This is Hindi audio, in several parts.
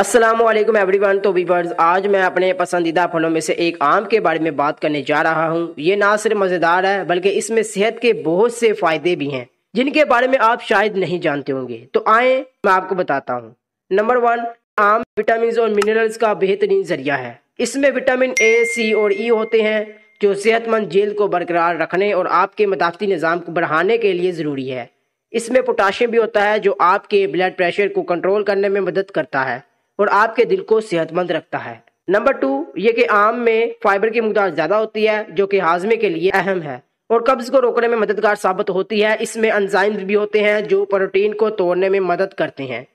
असलम एवरीवन तो वीवर्स आज मैं अपने पसंदीदा फलों में से एक आम के बारे में बात करने जा रहा हूँ ये ना सिर्फ मज़ेदार है बल्कि इसमें सेहत के बहुत से फ़ायदे भी हैं जिनके बारे में आप शायद नहीं जानते होंगे तो आए मैं आपको बताता हूँ नंबर वन आम विटामिन और मिनरल्स का बेहतरीन जरिया है इसमें विटामिन ए सी और ई e होते हैं जो सेहतमंद जेल को बरकरार रखने और आपके मदाफती निज़ाम को बढ़ाने के लिए ज़रूरी है इसमें पोटाशियम भी होता है जो आपके ब्लड प्रेशर को कंट्रोल करने में मदद करता है और आपके दिल को सेहतमंद रखता है नंबर टू ये कि आम में फाइबर की मकदार ज्यादा होती है जो कि हाजमे के लिए अहम है और कब्ज को रोकने में मददगार साबित होती है इसमें एंजाइम्स भी होते हैं जो प्रोटीन को तोड़ने में मदद करते हैं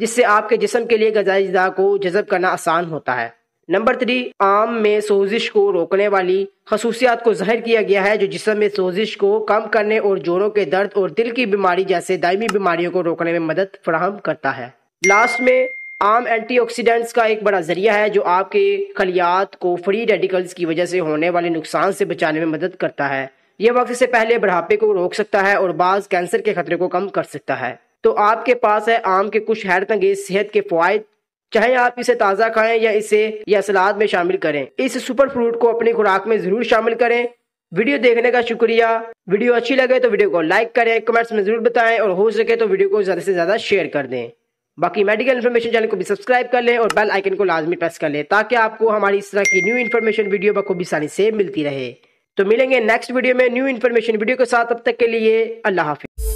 जिससे आपके जिसम के लिए गजाई जदा को जजब करना आसान होता है नंबर थ्री आम में सोजिश को रोकने वाली खसूसियात को जहर किया गया है जो जिसम में सोजिश को कम करने और जोड़ों के दर्द और दिल की बीमारी जैसे दायमी बीमारियों को रोकने में मदद फराहम करता है लास्ट में आम एंटीऑक्सीडेंट्स का एक बड़ा जरिया है जो आपके खलियात को फ्री रेडिकल्स की वजह से होने वाले नुकसान से बचाने में मदद करता है ये वक्त से पहले बढ़ापे को रोक सकता है और बाज कैंसर के खतरे को कम कर सकता है तो आपके पास है आम के कुछ हैरत अंगेज सेहत के फायद चाहे आप इसे ताज़ा खाएं या इसे या सलाद में शामिल करें इस सुपर फ्रूट को अपनी खुराक में ज़रूर शामिल करें वीडियो देखने का शुक्रिया वीडियो अच्छी लगे तो वीडियो को लाइक करें कमेंट्स में ज़रूर बताएं और हो सके तो वीडियो को ज़्यादा से ज़्यादा शेयर कर दें बाकी मेडिकल इन्फॉर्मेशन चैनल को भी सब्सक्राइब कर लें और बेल आइकन को लाजमी प्रेस कर लें ताकि आपको हमारी इस तरह की न्यू इन्फॉर्मेशन वीडियो भी सारी से मिलती रहे तो मिलेंगे नेक्स्ट वीडियो में न्यू इन्फॉर्मेशन वीडियो के साथ अब तक के लिए अल्लाह हाफिज़